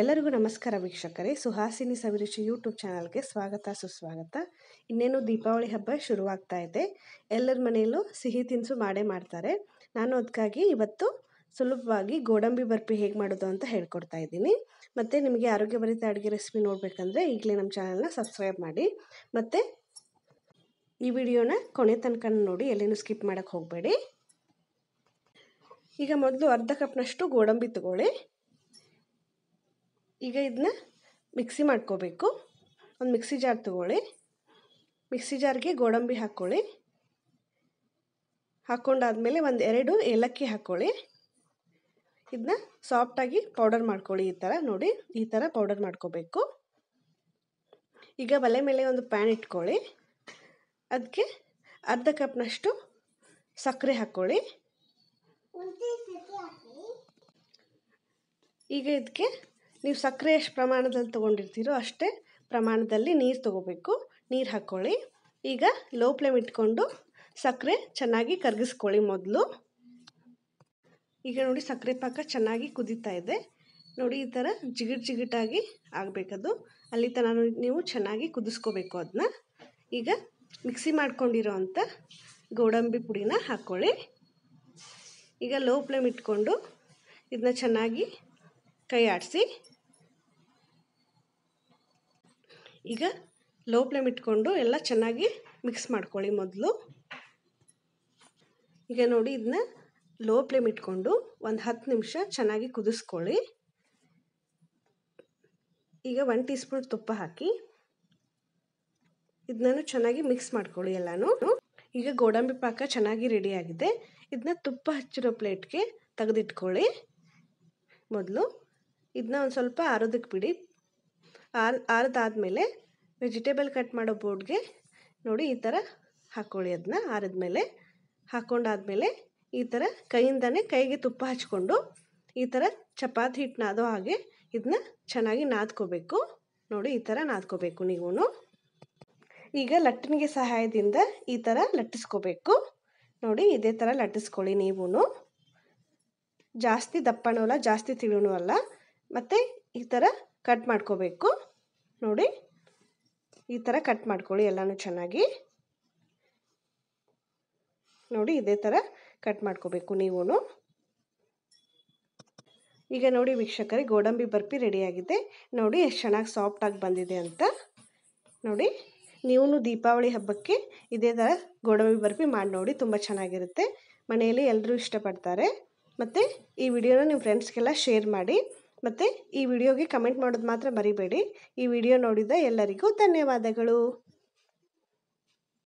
ಎಲ್ಲರಿಗೂ ನಮಸ್ಕಾರ ವೀಕ್ಷಕರೇ ಸುಹಾಸಿನಿ ಸವಿರುಚಿ ಯೂಟ್ಯೂಬ್ ಚಾನಲ್ಗೆ ಸ್ವಾಗತ ಸುಸ್ವಾಗತ ಇನ್ನೇನು ದೀಪಾವಳಿ ಹಬ್ಬ ಶುರುವಾಗ್ತಾ ಇದೆ ಎಲ್ಲರ ಮನೆಯಲ್ಲೂ ಸಿಹಿ ತಿನಿಸು ಮಾಡೇ ಮಾಡ್ತಾರೆ ನಾನು ಅದಕ್ಕಾಗಿ ಇವತ್ತು ಸುಲಭವಾಗಿ ಗೋಡಂಬಿ ಬರ್ಪಿ ಹೇಗೆ ಮಾಡೋದು ಅಂತ ಹೇಳ್ಕೊಡ್ತಾ ಇದ್ದೀನಿ ಮತ್ತು ನಿಮಗೆ ಆರೋಗ್ಯಭರಿತ ಅಡುಗೆ ರೆಸಿಪಿ ನೋಡಬೇಕಂದ್ರೆ ಈಗಲೇ ನಮ್ಮ ಚಾನಲ್ನ ಸಬ್ಸ್ಕ್ರೈಬ್ ಮಾಡಿ ಮತ್ತು ಈ ವಿಡಿಯೋನ ಕೊನೆ ತನಕ ನೋಡಿ ಎಲ್ಲೇನು ಸ್ಕಿಪ್ ಮಾಡೋಕ್ಕೆ ಹೋಗಬೇಡಿ ಈಗ ಮೊದಲು ಅರ್ಧ ಕಪ್ನಷ್ಟು ಗೋಡಂಬಿ ತಗೊಳ್ಳಿ ಈಗ ಇದನ್ನ ಮಿಕ್ಸಿ ಮಾಡ್ಕೋಬೇಕು ಒಂದು ಮಿಕ್ಸಿ ಜಾರ್ ತಗೊಳ್ಳಿ ಮಿಕ್ಸಿ ಜಾರ್ಗೆ ಗೋಡಂಬಿ ಹಾಕ್ಕೊಳ್ಳಿ ಹಾಕ್ಕೊಂಡಾದಮೇಲೆ ಒಂದು ಎರಡು ಏಲಕ್ಕಿ ಹಾಕ್ಕೊಳ್ಳಿ ಇದನ್ನ ಸಾಫ್ಟಾಗಿ ಪೌಡರ್ ಮಾಡ್ಕೊಳ್ಳಿ ಈ ಥರ ನೋಡಿ ಈ ಥರ ಪೌಡರ್ ಮಾಡ್ಕೋಬೇಕು ಈಗ ಒಲೆ ಮೇಲೆ ಒಂದು ಪ್ಯಾನ್ ಇಟ್ಕೊಳ್ಳಿ ಅದಕ್ಕೆ ಅರ್ಧ ಕಪ್ನಷ್ಟು ಸಕ್ಕರೆ ಹಾಕ್ಕೊಳ್ಳಿ ಈಗ ಇದಕ್ಕೆ ನೀವು ಸಕ್ಕರೆ ಎಷ್ಟು ಪ್ರಮಾಣದಲ್ಲಿ ತೊಗೊಂಡಿರ್ತೀರೋ ಅಷ್ಟೇ ಪ್ರಮಾಣದಲ್ಲಿ ನೀರು ತೊಗೋಬೇಕು ನೀರು ಹಾಕ್ಕೊಳ್ಳಿ ಈಗ ಲೋ ಫ್ಲೇಮ್ ಇಟ್ಕೊಂಡು ಸಕ್ಕರೆ ಚೆನ್ನಾಗಿ ಕರಗಿಸ್ಕೊಳ್ಳಿ ಮೊದಲು ಈಗ ನೋಡಿ ಸಕ್ಕರೆ ಪಾಕ ಚೆನ್ನಾಗಿ ಕುದೀತಾ ಇದೆ ನೋಡಿ ಈ ಥರ ಜಿಗಿಟ್ ಜಿಗಿಟಾಗಿ ಆಗಬೇಕದು ಅಲ್ಲಿ ತನಕ ನೀವು ಚೆನ್ನಾಗಿ ಕುದಿಸ್ಕೋಬೇಕು ಅದನ್ನ ಈಗ ಮಿಕ್ಸಿ ಮಾಡ್ಕೊಂಡಿರೋ ಅಂಥ ಗೋಡಂಬಿ ಪುಡಿನ ಹಾಕ್ಕೊಳ್ಳಿ ಈಗ ಲೋ ಫ್ಲೇಮ್ ಇಟ್ಕೊಂಡು ಇದನ್ನ ಚೆನ್ನಾಗಿ ಕೈ ಆಡಿಸಿ ಈಗ ಲೋ ಫ್ಲೇಮ್ ಇಟ್ಕೊಂಡು ಎಲ್ಲ ಚೆನ್ನಾಗಿ ಮಿಕ್ಸ್ ಮಾಡ್ಕೊಳ್ಳಿ ಮೊದಲು ಈಗ ನೋಡಿ ಇದನ್ನ ಲೋ ಫ್ಲೇಮ್ ಇಟ್ಕೊಂಡು ಒಂದು ಹತ್ತು ನಿಮಿಷ ಚೆನ್ನಾಗಿ ಕುದಿಸ್ಕೊಳ್ಳಿ ಈಗ ಒನ್ ಟೀ ಸ್ಪೂನ್ ತುಪ್ಪ ಹಾಕಿ ಇದನ್ನೂ ಚೆನ್ನಾಗಿ ಮಿಕ್ಸ್ ಮಾಡ್ಕೊಳ್ಳಿ ಎಲ್ಲನೂ ಈಗ ಗೋಡಂಬಿ ಪಾಕ ಚೆನ್ನಾಗಿ ರೆಡಿಯಾಗಿದೆ ಇದನ್ನ ತುಪ್ಪ ಹಚ್ಚಿರೋ ಪ್ಲೇಟ್ಗೆ ತೆಗೆದಿಟ್ಕೊಳ್ಳಿ ಮೊದಲು ಇದನ್ನ ಒಂದು ಸ್ವಲ್ಪ ಆರೋದಕ್ಕೆ ಬಿಡಿ ಆರ್ ಆರಿದಾದ್ಮೇಲೆ ವೆಜಿಟೇಬಲ್ ಕಟ್ ಮಾಡೋ ಬೋರ್ಡ್ಗೆ ನೋಡಿ ಈ ಥರ ಹಾಕ್ಕೊಳ್ಳಿ ಅದನ್ನ ಆರಿದ್ಮೇಲೆ ಹಾಕ್ಕೊಂಡಾದ್ಮೇಲೆ ಈ ಥರ ಕೈಯಿಂದನೇ ಕೈಗೆ ತುಪ್ಪ ಹಚ್ಕೊಂಡು ಈ ಥರ ಚಪಾತಿ ಹಿಟ್ಟು ನಾದೋ ಹಾಗೆ ಇದನ್ನ ಚೆನ್ನಾಗಿ ನಾದ್ಕೋಬೇಕು ನೋಡಿ ಈ ಥರ ನಾದ್ಕೋಬೇಕು ನೀವು ಈಗ ಲಟ್ಟಣಿಗೆ ಸಹಾಯದಿಂದ ಈ ಥರ ಲಟ್ಟಿಸ್ಕೋಬೇಕು ನೋಡಿ ಇದೇ ಥರ ಲಟ್ಟಿಸ್ಕೊಳ್ಳಿ ನೀವು ಜಾಸ್ತಿ ದಪ್ಪನೂ ಅಲ್ಲ ಜಾಸ್ತಿ ತಿಳುನೂ ಅಲ್ಲ ಮತ್ತು ಈ ಥರ ಕಟ್ ಮಾಡ್ಕೋಬೇಕು ನೋಡಿ ಈ ಥರ ಕಟ್ ಮಾಡ್ಕೊಳ್ಳಿ ಎಲ್ಲನೂ ಚೆನ್ನಾಗಿ ನೋಡಿ ಇದೇ ಥರ ಕಟ್ ಮಾಡ್ಕೋಬೇಕು ನೀವೂ ಈಗ ನೋಡಿ ವೀಕ್ಷಕರೇ ಗೋಡಂಬಿ ಬರ್ಫಿ ರೆಡಿಯಾಗಿದೆ ನೋಡಿ ಎಷ್ಟು ಚೆನ್ನಾಗಿ ಸಾಫ್ಟಾಗಿ ಬಂದಿದೆ ಅಂತ ನೋಡಿ ನೀವು ದೀಪಾವಳಿ ಹಬ್ಬಕ್ಕೆ ಇದೇ ಥರ ಗೋಡಂಬಿ ಬರ್ಫಿ ಮಾಡಿ ನೋಡಿ ತುಂಬ ಚೆನ್ನಾಗಿರುತ್ತೆ ಮನೆಯಲ್ಲಿ ಎಲ್ಲರೂ ಇಷ್ಟಪಡ್ತಾರೆ ಮತ್ತು ಈ ವಿಡಿಯೋನ ನಿಮ್ಮ ಫ್ರೆಂಡ್ಸ್ಗೆಲ್ಲ ಶೇರ್ ಮಾಡಿ ಮತ್ತು ಈ ವಿಡಿಯೋಗೆ ಕಮೆಂಟ್ ಮಾಡೋದು ಮಾತ್ರ ಮರಿಬೇಡಿ ಈ ವಿಡಿಯೋ ನೋಡಿದ ಎಲ್ಲರಿಗೂ ಧನ್ಯವಾದಗಳು